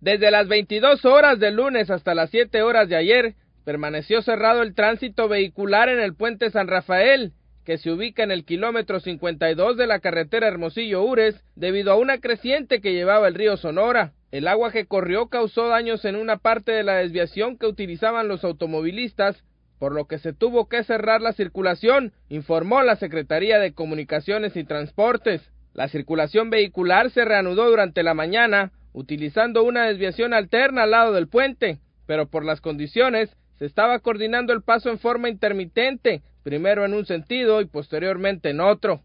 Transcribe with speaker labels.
Speaker 1: Desde las 22 horas del lunes hasta las 7 horas de ayer, permaneció cerrado el tránsito vehicular en el puente San Rafael, que se ubica en el kilómetro 52 de la carretera Hermosillo-Ures, debido a una creciente que llevaba el río Sonora. El agua que corrió causó daños en una parte de la desviación que utilizaban los automovilistas, por lo que se tuvo que cerrar la circulación, informó la Secretaría de Comunicaciones y Transportes. La circulación vehicular se reanudó durante la mañana, utilizando una desviación alterna al lado del puente, pero por las condiciones se estaba coordinando el paso en forma intermitente, primero en un sentido y posteriormente en otro.